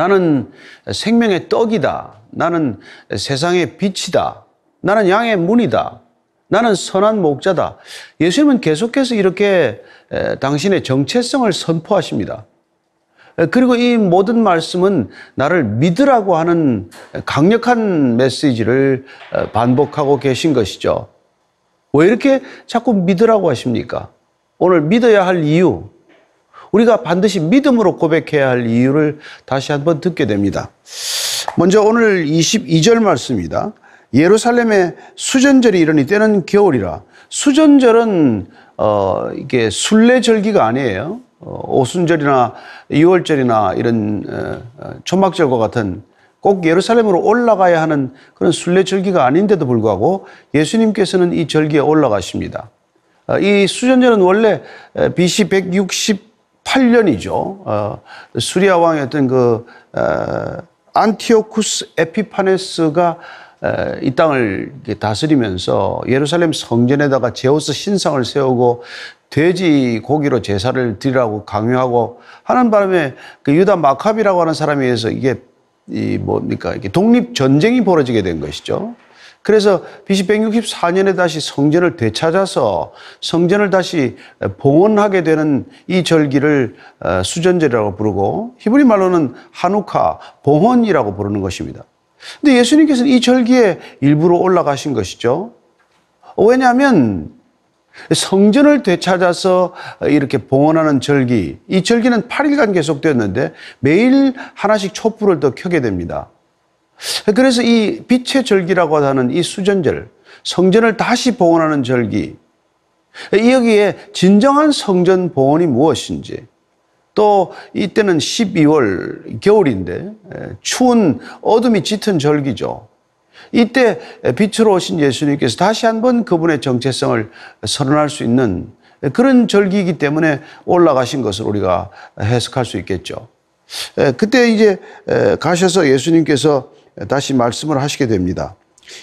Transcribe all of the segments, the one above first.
나는 생명의 떡이다. 나는 세상의 빛이다. 나는 양의 문이다. 나는 선한 목자다. 예수님은 계속해서 이렇게 당신의 정체성을 선포하십니다. 그리고 이 모든 말씀은 나를 믿으라고 하는 강력한 메시지를 반복하고 계신 것이죠. 왜 이렇게 자꾸 믿으라고 하십니까? 오늘 믿어야 할 이유, 우리가 반드시 믿음으로 고백해야 할 이유를 다시 한번 듣게 됩니다. 먼저 오늘 22절 말씀입니다. 예루살렘에 수전절이 이르니 때는 겨울이라. 수전절은 어 이게 순례절기가 아니에요. 어, 오순절이나 6월절이나 이런 어, 어, 초막절과 같은 꼭 예루살렘으로 올라가야 하는 그런 순례절기가 아닌데도 불구하고 예수님께서는 이 절기에 올라가십니다. 이 수전절은 원래 BC 8년이죠. 어, 수리아 왕이었던 그 어, 안티오쿠스 에피파네스가 어, 이 땅을 다스리면서 예루살렘 성전에다가 제우스 신상을 세우고 돼지 고기로 제사를 드리라고 강요하고 하는 바람에 그 유다 마카비라고 하는 사람에 의해서 이게 이 뭡니까 이게 독립 전쟁이 벌어지게 된 것이죠. 그래서 BC 164년에 다시 성전을 되찾아서 성전을 다시 봉헌하게 되는 이 절기를 어, 수전절이라고 부르고 히브리 말로는 한우카 봉헌이라고 부르는 것입니다. 근데 예수님께서는 이 절기에 일부러 올라가신 것이죠. 왜냐하면 성전을 되찾아서 어, 이렇게 봉헌하는 절기, 이 절기는 8일간 계속되었는데 매일 하나씩 촛불을 더 켜게 됩니다. 그래서 이 빛의 절기라고 하는 이 수전절, 성전을 다시 봉헌하는 절기, 여기에 진정한 성전 봉헌이 무엇인지, 또 이때는 12월 겨울인데 추운 어둠이 짙은 절기죠. 이때 빛으로 오신 예수님께서 다시 한번 그분의 정체성을 선언할 수 있는 그런 절기이기 때문에 올라가신 것을 우리가 해석할 수 있겠죠. 그때 이제 가셔서 예수님께서 다시 말씀을 하시게 됩니다.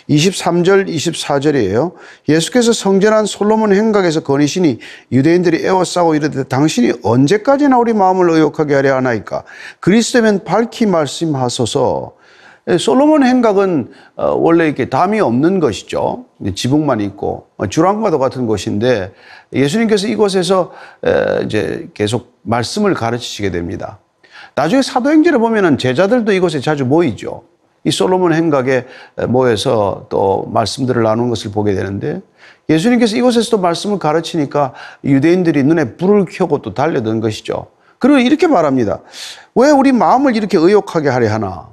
23절, 24절이에요. 예수께서 성전한 솔로몬 행각에서 거니시니 유대인들이 애워싸고 이르되 당신이 언제까지나 우리 마음을 의혹하게 하려 하나이까? 그리스도면 밝히 말씀하소서. 예, 솔로몬 행각은 어, 원래 이렇게 담이 없는 것이죠. 지붕만 있고 어, 주랑과도 같은 곳인데 예수님께서 이곳에서 이제 계속 말씀을 가르치시게 됩니다. 나중에 사도행전을 보면 제자들도 이곳에 자주 모이죠. 이 솔로몬 행각에 모여서 또 말씀들을 나누는 것을 보게 되는데 예수님께서 이곳에서 도 말씀을 가르치니까 유대인들이 눈에 불을 켜고 또 달려든 것이죠. 그리고 이렇게 말합니다. 왜 우리 마음을 이렇게 의욕하게 하려 하나?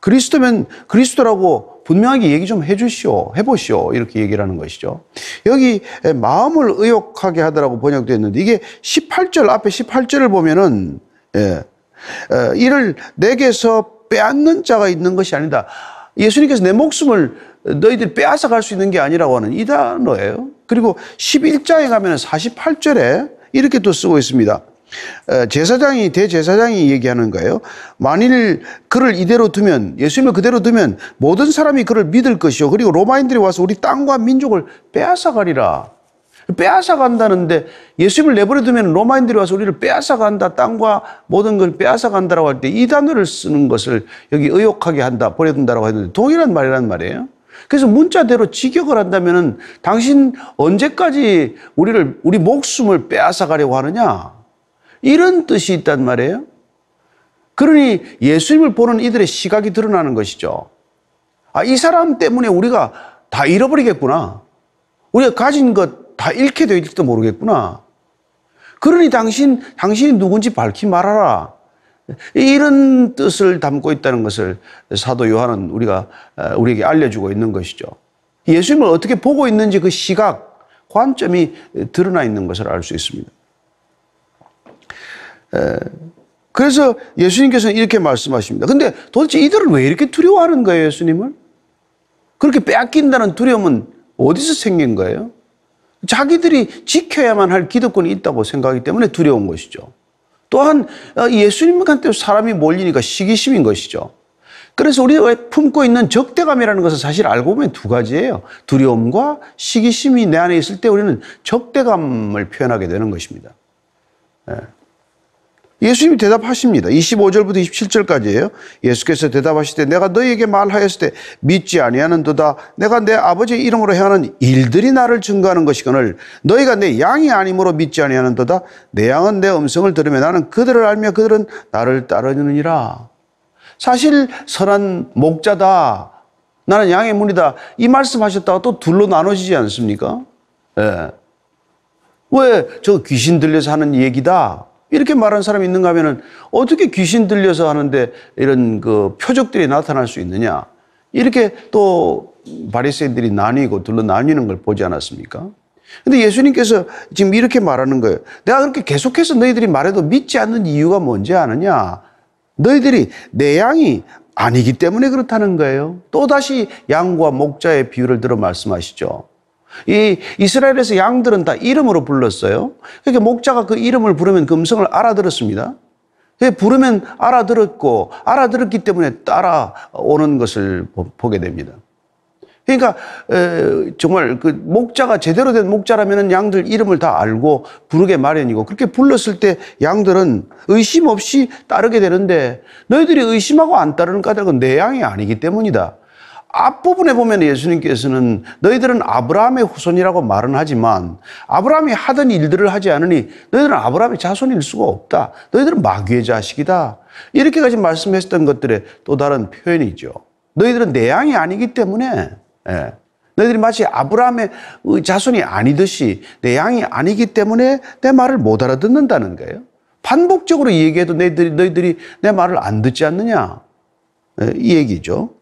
그리스도면 그리스도라고 분명하게 얘기 좀 해주시오, 해보시오 이렇게 얘기를 하는 것이죠. 여기 마음을 의욕하게 하더라고 번역되 있는데 이게 18절 앞에 18절을 보면은 예, 이를 내게서 빼앗는 자가 있는 것이 아니다. 예수님께서 내 목숨을 너희들 빼앗아 갈 수 있는 게 아니라고 하는 이 단어예요. 그리고 11장에 가면 48절에 이렇게 또 쓰고 있습니다. 제사장이 대제사장이 얘기하는 거예요. 만일 그를 이대로 두면 예수님을 그대로 두면 모든 사람이 그를 믿을 것이요. 그리고 로마인들이 와서 우리 땅과 민족을 빼앗아 가리라. 빼앗아 간다는데 예수님을 내버려 두면 로마인들이 와서 우리를 빼앗아 간다. 땅과 모든 걸 빼앗아 간다라고 할 때 이 단어를 쓰는 것을 여기 의혹하게 한다. 버려둔다라고 했는데 동일한 말이란 말이에요. 그래서 문자대로 직역을 한다면 당신 언제까지 우리를 우리 목숨을 빼앗아 가려고 하느냐? 이런 뜻이 있단 말이에요. 그러니 예수님을 보는 이들의 시각이 드러나는 것이죠. 아, 이 사람 때문에 우리가 다 잃어버리겠구나. 우리가 가진 것다 잃게 될지도 모르겠구나. 그러니 당신, 당신이 누군지 밝히 말하라. 이런 뜻을 담고 있다는 것을 사도 요한은 우리가, 어, 우리에게 알려주고 있는 것이죠. 예수님을 어떻게 보고 있는지 그 시각, 관점이 드러나 있는 것을 알 수 있습니다. 그래서 예수님께서는 이렇게 말씀하십니다. 근데 도대체 이들을 왜 이렇게 두려워하는 거예요, 예수님을? 그렇게 빼앗긴다는 두려움은 어디서 생긴 거예요? 자기들이 지켜야만 할 기득권이 있다고 생각하기 때문에 두려운 것이죠. 또한 어, 예수님한테 사람이 몰리니까 시기심인 것이죠. 그래서 우리가 품고 있는 적대감이라는 것은 사실 알고 보면 두 가지예요. 두려움과 시기심이 내 안에 있을 때 우리는 적대감을 표현하게 되는 것입니다. 예. 예수님이 대답하십니다. 25절부터 27절까지예요. 예수께서 대답하실 때 내가 너희에게 말하였을 때 믿지 아니하는도다. 내가 내 아버지의 이름으로 행하는 일들이 나를 증거하는 것이거늘 너희가 내 양이 아니므로 믿지 아니하는도다. 내 양은 내 음성을 들으며 나는 그들을 알며 그들은 나를 따르느니라. 사실 선한 목자다. 나는 양의 문이다. 이 말씀하셨다가 또 둘로 나눠지지 않습니까? 예. 네. 왜저 귀신 들려서 하는 얘기다? 이렇게 말하는 사람이 있는가 하면은 어떻게 귀신 들려서 하는데 이런 그 표적들이 나타날 수 있느냐. 이렇게 또 바리새인들이 나뉘고 둘러 나뉘는 걸 보지 않았습니까? 근데 예수님께서 지금 이렇게 말하는 거예요. 내가 그렇게 계속해서 너희들이 말해도 믿지 않는 이유가 뭔지 아느냐? 너희들이 내 양이 아니기 때문에 그렇다는 거예요. 또다시 양과 목자의 비유를 들어 말씀하시죠. 이 이스라엘에서 양들은 다 이름으로 불렀어요. 그러니까 목자가 그 이름을 부르면 금성을 그 알아들었습니다. 그 부르면 알아들었고 알아들었기 때문에 따라오는 것을 보게 됩니다. 그러니까 정말 그 목자가 제대로 된목자라면 양들 이름을 다 알고 부르게 마련이고 그렇게 불렀을 때 양들은 의심 없이 따르게 되는데 너희들이 의심하고 안 따르는 까닭은 내 양이 아니기 때문이다. 앞부분에 보면 예수님께서는 너희들은 아브라함의 후손이라고 말은 하지만 아브라함이 하던 일들을 하지 않으니 너희들은 아브라함의 자손일 수가 없다. 너희들은 마귀의 자식이다. 이렇게까지 말씀했던 것들의 또 다른 표현이죠. 너희들은 내 양이 아니기 때문에 예. 너희들이 마치 아브라함의 자손이 아니듯이 내 양이 아니기 때문에 내 말을 못 알아듣는다는 거예요. 반복적으로 얘기해도 너희들이, 너희들이 내 말을 안 듣지 않느냐. 예, 이 얘기죠.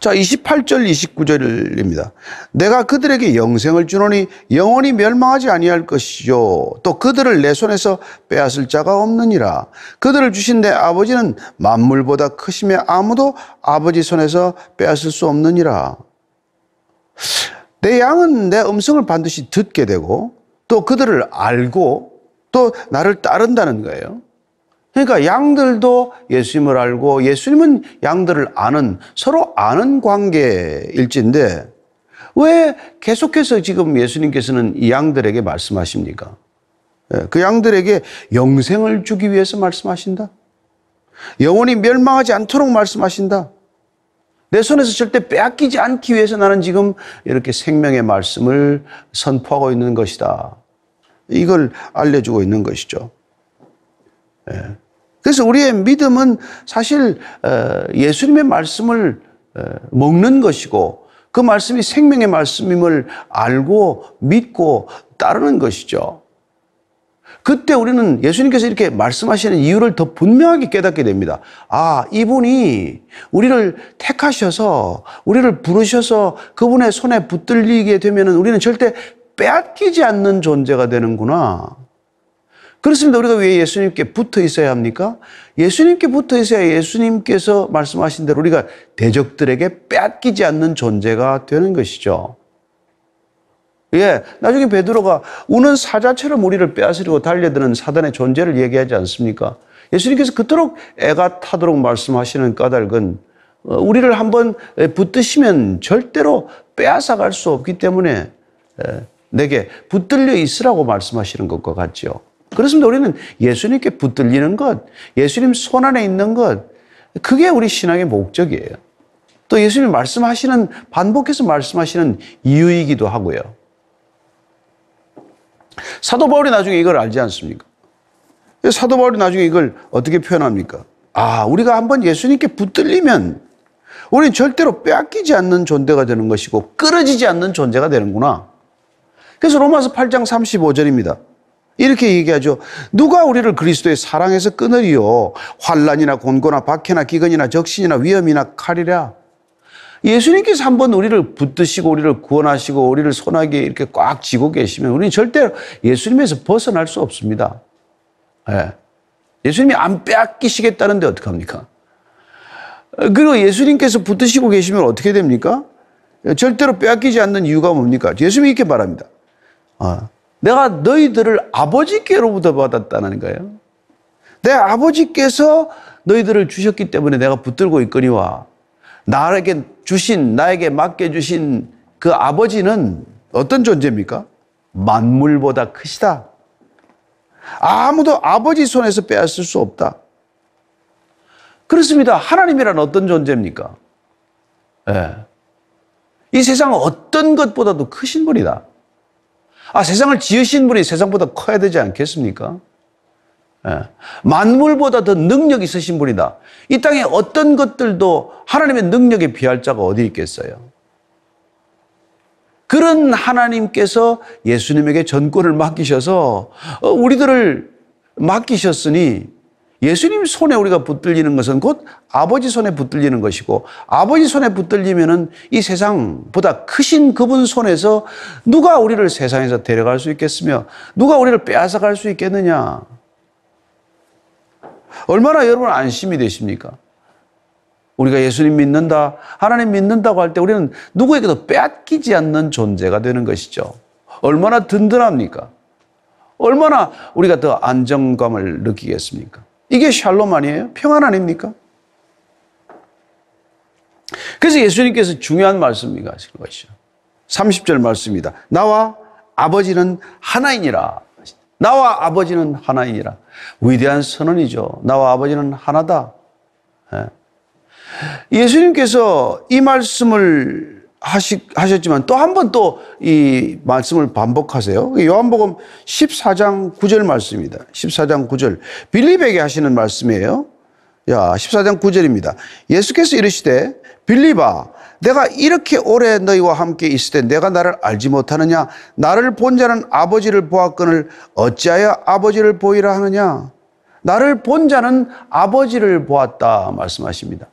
자, 28절 29절입니다. 내가 그들에게 영생을 주노니 영원히 멸망하지 아니할 것이요 또 그들을 내 손에서 빼앗을 자가 없느니라. 그들을 주신 내 아버지는 만물보다 크심에 아무도 아버지 손에서 빼앗을 수 없느니라. 내 양은 내 음성을 반드시 듣게 되고 또 그들을 알고 또 나를 따른다는 거예요. 그러니까 양들도 예수님을 알고 예수님은 양들을 아는 서로 아는 관계일지인데왜 계속해서 지금 예수님께서는 이 양들에게 말씀하십니까? 예, 그 양들에게 영생을 주기 위해서 말씀하신다. 영원히 멸망하지 않도록 말씀하신다. 내 손에서 절대 빼앗기지 않기 위해서 나는 지금 이렇게 생명의 말씀을 선포하고 있는 것이다. 이걸 알려주고 있는 것이죠. 예. 그래서 우리의 믿음은 사실 어, 예수님의 말씀을 어, 먹는 것이고 그 말씀이 생명의 말씀임을 알고 믿고 따르는 것이죠. 그때 우리는 예수님께서 이렇게 말씀하시는 이유를 더 분명하게 깨닫게 됩니다. 아, 이분이 우리를 택하셔서 우리를 부르셔서 그분의 손에 붙들리게 되면 우리는 절대 빼앗기지 않는 존재가 되는구나. 그렇습니다. 우리가 왜 예수님께 붙어 있어야 합니까? 예수님께 붙어 있어야 예수님께서 말씀하신 대로 우리가 대적들에게 빼기지 않는 존재가 되는 것이죠. 예, 나중에 베드로가 우는 사자처럼 우리를 빼앗으려고 달려드는 사단의 존재를 얘기하지 않습니까? 예수님께서 그토록 애가 타도록 말씀하시는 까닭은 어, 우리를 한번 붙드시면 절대로 빼앗아갈 수 없기 때문에 내게 붙들려 있으라고 말씀하시는 것과 같죠. 그렇습니다. 우리는 예수님께 붙들리는 것, 예수님 손 안에 있는 것, 그게 우리 신앙의 목적이에요. 또 예수님이 말씀하시는, 반복해서 말씀하시는 이유이기도 하고요. 사도 바울이 나중에 이걸 알지 않습니까? 사도 바울이 나중에 이걸 어떻게 표현합니까? 아, 우리가 한번 예수님께 붙들리면 우리는 절대로 빼앗기지 않는 존재가 되는 것이고 끌어지지 않는 존재가 되는구나. 그래서 로마서 8장 35절입니다. 이렇게 얘기하죠. 누가 우리를 그리스도의 사랑에서 끊으리요? 환란이나 곤고나 박해나 기근이나 적신이나 위험이나 칼이라. 예수님께서 한번 우리를 붙드시고 우리를 구원하시고 우리를 손아귀에 이렇게 꽉 쥐고 계시면 우리는 절대로 예수님에서 벗어날 수 없습니다. 예. 예수님이 안 빼앗기시겠다는데 어떡합니까? 그리고 예수님께서 붙드시고 계시면 어떻게 됩니까? 절대로 빼앗기지 않는 이유가 뭡니까? 예수님이 이렇게 말합니다. 아, 내가 너희들을 아버지께로부터 받았다는 거예요. 내 아버지께서 너희들을 주셨기 때문에 내가 붙들고 있거니와 나에게 주신 나에게 맡겨 주신 그 아버지는 어떤 존재입니까? 만물보다 크시다. 아무도 아버지 손에서 빼앗을 수 없다. 그렇습니다. 하나님이란 어떤 존재입니까? 예. 이 세상 어떤 것보다도 크신 분이다. 아, 세상을 지으신 분이 세상보다 커야 되지 않겠습니까? 예. 만물보다 더 능력 있으신 분이다. 이 땅에 어떤 것들도 하나님의 능력에 비할 자가 어디 있겠어요? 그런 하나님께서 예수님에게 전권을 맡기셔서 어, 우리들을 맡기셨으니 예수님 손에 우리가 붙들리는 것은 곧 아버지 손에 붙들리는 것이고 아버지 손에 붙들리면은 이 세상보다 크신 그분 손에서 누가 우리를 세상에서 데려갈 수 있겠으며 누가 우리를 빼앗아 갈 수 있겠느냐. 얼마나 여러분 안심이 되십니까? 우리가 예수님 믿는다, 하나님 믿는다고 할 때 우리는 누구에게도 빼앗기지 않는 존재가 되는 것이죠. 얼마나 든든합니까? 얼마나 우리가 더 안정감을 느끼겠습니까? 이게 샬롬 아니에요? 평안 아닙니까? 그래서 예수님께서 중요한 말씀이 하신 것이죠. 30절 말씀입니다. 나와 아버지는 하나이니라. 나와 아버지는 하나이니라. 위대한 선언이죠. 나와 아버지는 하나다. 예. 예수님께서 이 말씀을 하시, 하셨지만 또 한 번 또 이 말씀을 반복하세요. 요한복음 14장 9절 말씀입니다. 14장 9절. 빌립에게 하시는 말씀이에요. 야, 14장 9절입니다. 예수께서 이르시되 빌립아 내가 이렇게 오래 너희와 함께 있을 때 내가 나를 알지 못하느냐 나를 본 자는 아버지를 보았거늘 어찌하여 아버지를 보이라 하느냐 나를 본 자는 아버지를 보았다 말씀하십니다.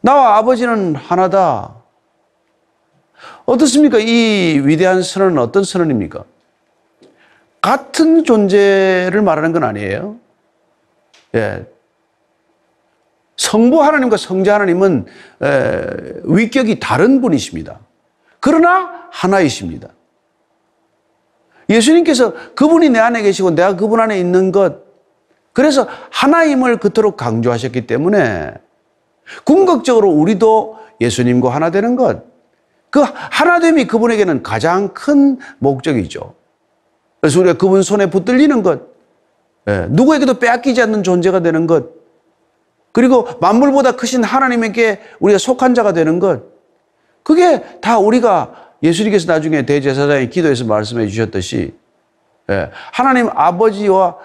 나와 아버지는 하나다. 어떻습니까? 이 위대한 선언은 어떤 선언입니까? 같은 존재를 말하는 건 아니에요. 예. 성부 하나님과 성자 하나님은 에, 예, 위격이 다른 분이십니다. 그러나 하나이십니다. 예수님께서 그분이 내 안에 계시고 내가 그분 안에 있는 것, 그래서 하나임을 그토록 강조하셨기 때문에 궁극적으로 우리도 예수님과 하나 되는 것, 그 하나됨이 그분에게는 가장 큰 목적이죠. 그래서 우리가 그분 손에 붙들리는 것, 예, 누구에게도 빼앗기지 않는 존재가 되는 것, 그리고 만물보다 크신 하나님에게 우리가 속한 자가 되는 것, 그게 다 우리가 예수님께서 나중에 대제사장의 기도에서 말씀해 주셨듯이 예, 하나님 아버지와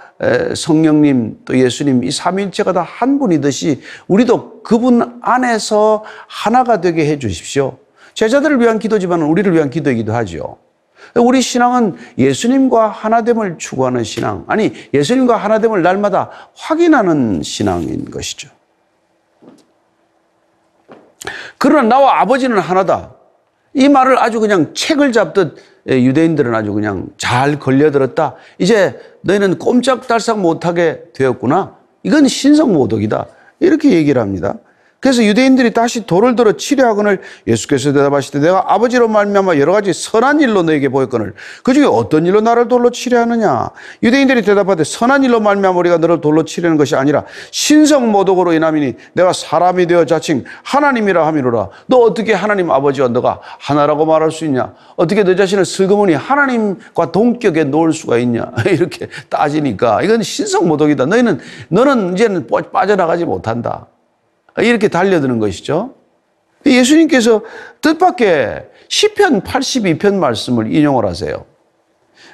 성령님 또 예수님 이 삼일체가 다 한 분이듯이 우리도 그분 안에서 하나가 되게 해 주십시오. 제자들을 위한 기도지만 우리를 위한 기도이기도 하죠. 우리 신앙은 예수님과 하나됨을 추구하는 신앙, 아니, 예수님과 하나됨을 날마다 확인하는 신앙인 것이죠. 그러나 나와 아버지는 하나다. 이 말을 아주 그냥 책을 잡듯 예, 유대인들은 아주 그냥 잘 걸려들었다. 이제 너희는 꼼짝달싹 못하게 되었구나. 이건 신성모독이다. 이렇게 얘기를 합니다. 그래서 유대인들이 다시 돌을 들어 치료하거늘 예수께서 대답하시되 내가 아버지로 말미암아 여러 가지 선한 일로 너에게 보였거늘 그중에 어떤 일로 나를 돌로 치료하느냐 유대인들이 대답하되 선한 일로 말미암아 우리가 너를 돌로 치려는 것이 아니라 신성 모독으로 인함이니 내가 사람이 되어 자칭 하나님이라 함이로라 너 어떻게 하나님 아버지와 너가 하나라고 말할 수 있냐 어떻게 너 자신을 슬그머니 하나님과 동격에 놓을 수가 있냐 이렇게 따지니까 이건 신성 모독이다 너희는 너는 이제는 빠져나가지 못한다 이렇게 달려드는 것이죠. 예수님께서 뜻밖의 시편 82편 말씀을 인용을 하세요.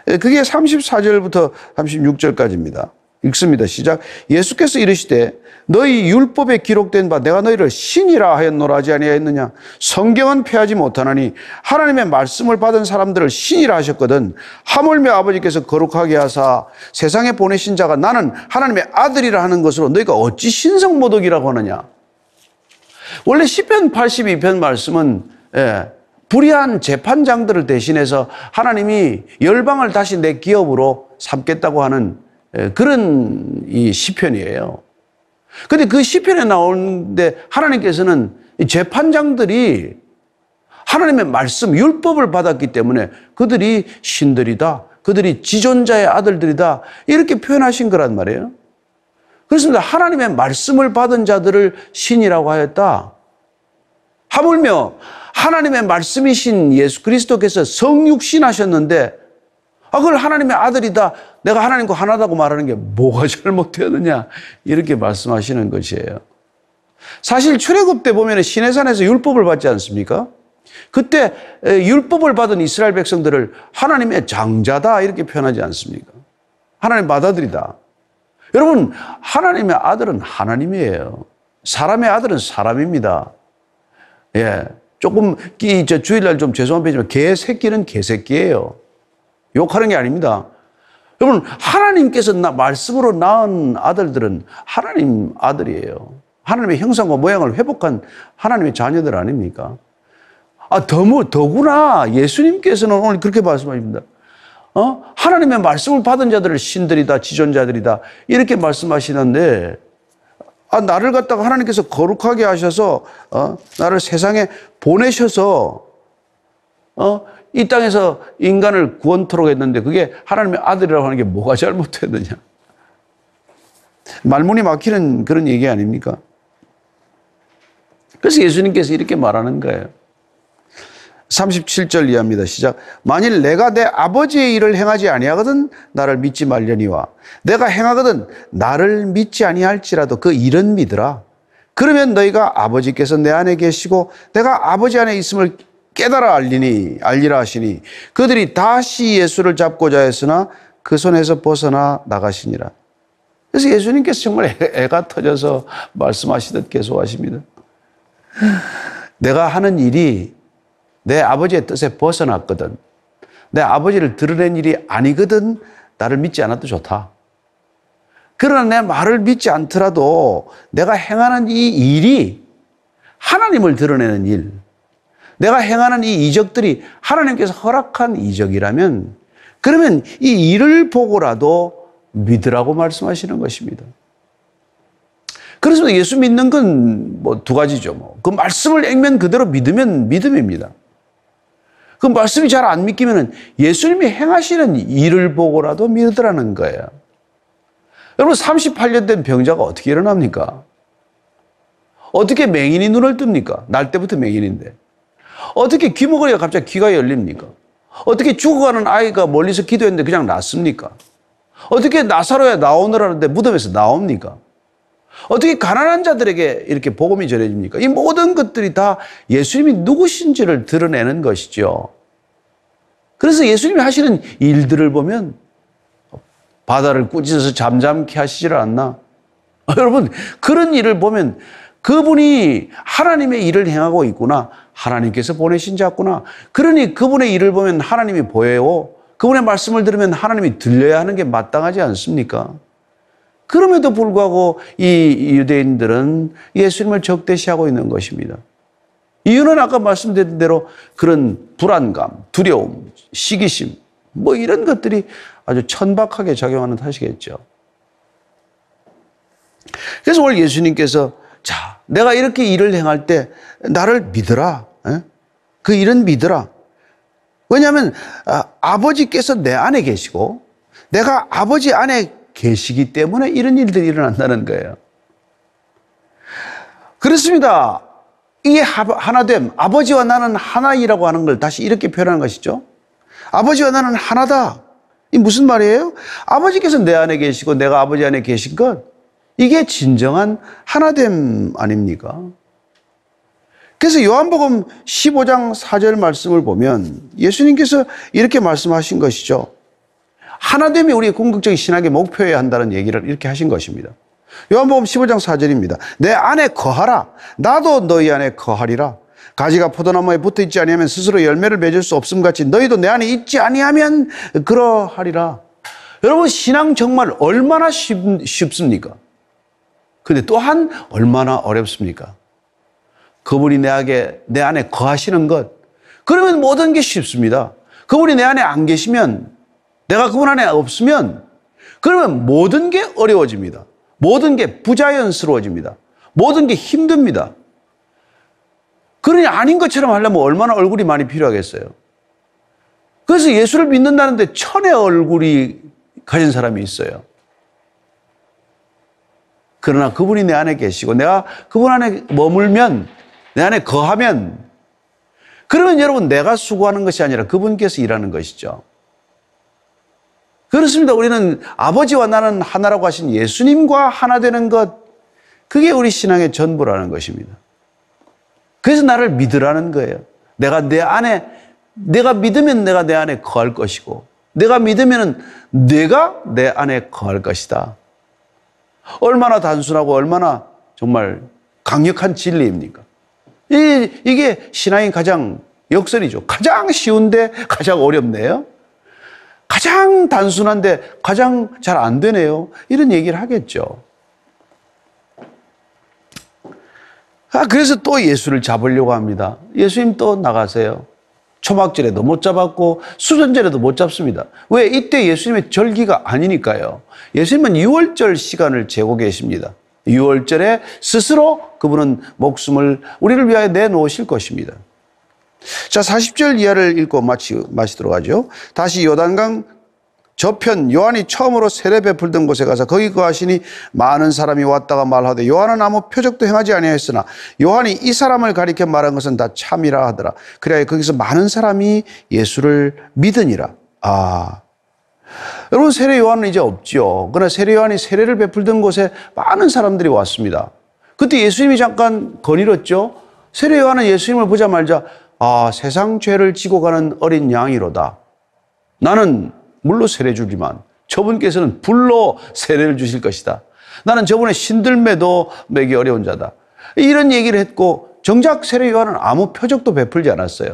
예, 그게 34절부터 36절까지입니다. 읽습니다. 시작. 예수께서 이르시되 너희 율법에 기록된 바 내가 너희를 신이라 하였노라 하지 아니하였느냐 성경은 폐하지 못하나니 하나님의 말씀을 받은 사람들을 신이라 하셨거든 하물며 아버지께서 거룩하게 하사 세상에 보내신 자가 나는 하나님의 아들이라 하는 것으로 너희가 어찌 신성모독이라고 하느냐 원래 10편 82편 말씀은 예, 불의한 재판장들을 대신해서 하나님이 열방을 다시 내 기업으로 삼겠다고 하는 예, 그런 이 시편이에요. 근데 그 시편에 나오는데 하나님께서는 재판장들이 하나님의 말씀, 율법을 받았기 때문에 그들이 신들이다. 그들이 지존자의 아들들이다. 이렇게 표현하신 거란 말이에요. 그렇습니다. 하나님의 말씀을 받은 자들을 신이라고 하였다. 하물며 하나님의 말씀이신 예수 그리스도께서 성육신 하셨는데 아, 그걸 하나님의 아들이다. 내가 하나님과 하나다고 말하는 게 뭐가 잘못되었느냐. 이렇게 말씀하시는 것이에요. 사실 출애굽 때 보면 시내산에서 율법을 받지 않습니까? 그때 율법을 받은 이스라엘 백성들을 하나님의 장자다 이렇게 표현하지 않습니까? 하나님 의아들이다 여러분, 하나님의 아들은 하나님이에요. 사람의 아들은 사람입니다. 예. 조금, 이, 저, 주일날 좀 죄송한 편이지만, 개새끼는 개새끼예요. 욕하는 게 아닙니다. 여러분, 하나님께서 나, 말씀으로 낳은 아들들은 하나님 아들이에요. 하나님의 형상과 모양을 회복한 하나님의 자녀들 아닙니까? 아, 더 더구나. 예수님께서는 오늘 그렇게 말씀하십니다. 어? 하나님의 말씀을 받은 자들을 신들이다, 지존자들이다. 이렇게 말씀하시는데, 아, 나를 갖다가 하나님께서 거룩하게 하셔서, 어? 나를 세상에 보내셔서, 어? 이 땅에서 인간을 구원토록 했는데 그게 하나님의 아들이라고 하는 게 뭐가 잘못됐느냐. 말문이 막히는 그런 얘기 아닙니까? 그래서 예수님께서 이렇게 말하는 거예요. 37절 이하입니다. 시작. 만일 내가 내 아버지의 일을 행하지 아니하거든 나를 믿지 말려니와 내가 행하거든 나를 믿지 아니할지라도 그 일은 믿으라. 그러면 너희가 아버지께서 내 안에 계시고 내가 아버지 안에 있음을 깨달아 알리니 알리라 하시니 그들이 다시 예수를 잡고자 했으나 그 손에서 벗어나 나가시니라. 그래서 예수님께서 정말 애가 터져서 말씀하시듯 계속하십니다. 내가 하는 일이 내 아버지의 뜻에 벗어났거든. 내 아버지를 드러낸 일이 아니거든. 나를 믿지 않아도 좋다. 그러나 내 말을 믿지 않더라도 내가 행하는 이 일이 하나님을 드러내는 일, 내가 행하는 이 이적들이 하나님께서 허락한 이적이라면 그러면 이 일을 보고라도 믿으라고 말씀하시는 것입니다. 그래서 렇 예수 믿는 건 뭐 두 가지죠. 뭐. 그 말씀을 액면 그대로 믿으면 믿음입니다. 그 말씀이 잘 안 믿기면은 예수님이 행하시는 일을 보고라도 믿으라는 거예요. 여러분 38년 된 병자가 어떻게 일어납니까? 어떻게 맹인이 눈을 뜹니까? 날 때부터 맹인인데. 어떻게 귀 먹으려 갑자기 귀가 열립니까? 어떻게 죽어가는 아이가 멀리서 기도했는데 그냥 났습니까? 어떻게 나사로야 나오느라는데 무덤에서 나옵니까? 어떻게 가난한 자들에게 이렇게 복음이 전해집니까? 이 모든 것들이 다 예수님이 누구신지를 드러내는 것이죠. 그래서 예수님이 하시는 일들을 보면 바다를 꾸짖어서 잠잠케 하시질 않나? 여러분, 그런 일을 보면 그분이 하나님의 일을 행하고 있구나. 하나님께서 보내신 자구나. 그러니 그분의 일을 보면 하나님이 보여요. 그분의 말씀을 들으면 하나님이 들려야 하는 게 마땅하지 않습니까? 그럼에도 불구하고 이 유대인들은 예수님을 적대시하고 있는 것입니다. 이유는 아까 말씀드린 대로 그런 불안감, 두려움, 시기심, 뭐 이런 것들이 아주 천박하게 작용하는 탓이겠죠. 그래서 오늘 예수님께서 자, 내가 이렇게 일을 행할 때 나를 믿으라. 그 일은 믿으라. 왜냐하면 아, 아버지께서 내 안에 계시고 내가 아버지 안에 계시기 때문에 이런 일들이 일어난다는 거예요. 그렇습니다. 이 하나됨, 아버지와 나는 하나이라고 하는 걸 다시 이렇게 표현한 것이죠. 아버지와 나는 하나다. 이 무슨 말이에요? 아버지께서 내 안에 계시고 내가 아버지 안에 계신 것. 이게 진정한 하나됨 아닙니까? 그래서 요한복음 15장 4절 말씀을 보면 예수님께서 이렇게 말씀하신 것이죠. 하나됨이 우리의 궁극적인 신학의 목표여야 한다는 얘기를 이렇게 하신 것입니다. 요한복음 15장 4절입니다. 내 안에 거하라. 나도 너희 안에 거하리라. 가지가 포도나무에 붙어 있지 아니하면 스스로 열매를 맺을 수 없음 같이 너희도 내 안에 있지 아니하면 그러하리라. 여러분 신앙 정말 얼마나 쉽, 습니까 근데 또한 얼마나 어렵습니까? 그분이 내안내 안에 거하시는 것 그러면 모든 게 쉽습니다. 그분이 내 안에 안 계시면 내가 그분 안에 없으면 그러면 모든 게 어려워집니다. 모든 게 부자연스러워집니다. 모든 게 힘듭니다. 그러니 아닌 것처럼 하려면 얼마나 얼굴이 많이 필요하겠어요. 그래서 예수를 믿는다는데 천의 얼굴이 가진 사람이 있어요. 그러나 그분이 내 안에 계시고 내가 그분 안에 머물면 내 안에 거하면 그러면 여러분 내가 수고하는 것이 아니라 그분께서 일하는 것이죠. 그렇습니다. 우리는 아버지와 나는 하나라고 하신 예수님과 하나 되는 것, 그게 우리 신앙의 전부라는 것입니다. 그래서 나를 믿으라는 거예요. 내가 내 안에, 내가 믿으면 내가 내 안에 거할 것이고, 내가 믿으면 내가 내 안에 거할 것이다. 얼마나 단순하고 얼마나 정말 강력한 진리입니까? 이, 이게 신앙의 가장 역설이죠. 가장 쉬운데 가장 어렵네요. 가장 단순한데 가장 잘 안 되네요. 이런 얘기를 하겠죠. 아, 그래서 또 예수를 잡으려고 합니다. 예수님 또 나가세요. 초막절에도 못 잡았고 수전절에도 못 잡습니다. 왜? 이때 예수님의 절기가 아니니까요. 예수님은 6월절 시간을 재고 계십니다. 6월절에 스스로 그분은 목숨을 우리를 위하여 내놓으실 것입니다. 자, 40절 이하를 읽고 마치, 마치도록 하죠. 다시 요단강 저편 요한이 처음으로 세례 베풀던 곳에 가서 거기 거하시니 그 많은 사람이 왔다가 말하되 요한은 아무 표적도 행하지 아니하였으나 요한이 이 사람을 가리켜 말한 것은 다 참이라 하더라. 그래야 거기서 많은 사람이 예수를 믿으니라. 아. 여러분 세례 요한은 이제 없죠. 그러나 세례 요한이 세례를 베풀던 곳에 많은 사람들이 왔습니다. 그때 예수님이 잠깐 거닐었죠. 세례 요한은 예수님을 보자마자 아, 세상 죄를 지고 가는 어린 양이로다. 나는 물로 세례 주지만 저분께서는 불로 세례를 주실 것이다. 나는 저분의 신들매도 매기 어려운 자다. 이런 얘기를 했고 정작 세례 요한은 아무 표적도 베풀지 않았어요.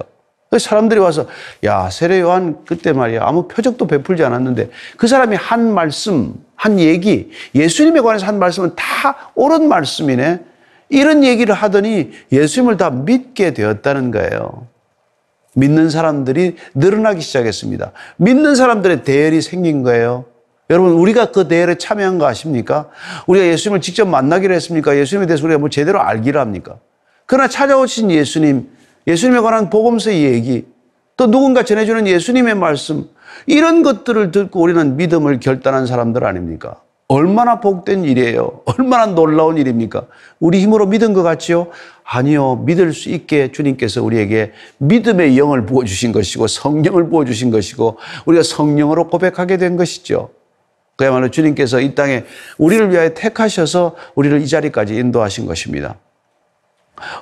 사람들이 와서 야 세례 요한 그때 말이야 아무 표적도 베풀지 않았는데 그 사람이 한 말씀 한 얘기 예수님에 관해서 한 말씀은 다 옳은 말씀이네 이런 얘기를 하더니 예수님을 다 믿게 되었다는 거예요. 믿는 사람들이 늘어나기 시작했습니다. 믿는 사람들의 대열이 생긴 거예요. 여러분, 우리가 그 대열에 참여한 거 아십니까? 우리가 예수님을 직접 만나기로 했습니까? 예수님에 대해서 우리가 뭐 제대로 알기로 합니까? 그러나 찾아오신 예수님, 예수님에 관한 복음서의 얘기, 또 누군가 전해주는 예수님의 말씀, 이런 것들을 듣고 우리는 믿음을 결단한 사람들 아닙니까? 얼마나 복된 일이에요. 얼마나 놀라운 일입니까? 우리 힘으로 믿은 것 같지요? 아니요. 믿을 수 있게 주님께서 우리에게 믿음의 영을 부어주신 것이고 성령을 부어주신 것이고 우리가 성령으로 고백하게 된 것이죠. 그야말로 주님께서 이 땅에 우리를 위하여 택하셔서 우리를 이 자리까지 인도하신 것입니다.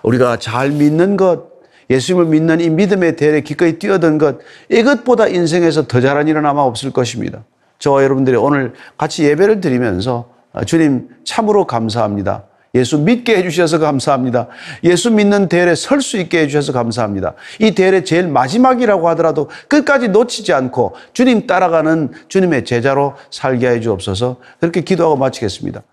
우리가 잘 믿는 것, 예수님을 믿는 이 믿음의 대열에 기꺼이 뛰어든 것, 이것보다 인생에서 더 잘한 일은 아마 없을 것입니다. 저와 여러분들이 오늘 같이 예배를 드리면서 아, 주님 참으로 감사합니다. 예수 믿게 해주셔서 감사합니다. 예수 믿는 대열에 설 수 있게 해주셔서 감사합니다. 이 대열의 제일 마지막이라고 하더라도 끝까지 놓치지 않고 주님 따라가는 주님의 제자로 살게 해주옵소서 그렇게 기도하고 마치겠습니다.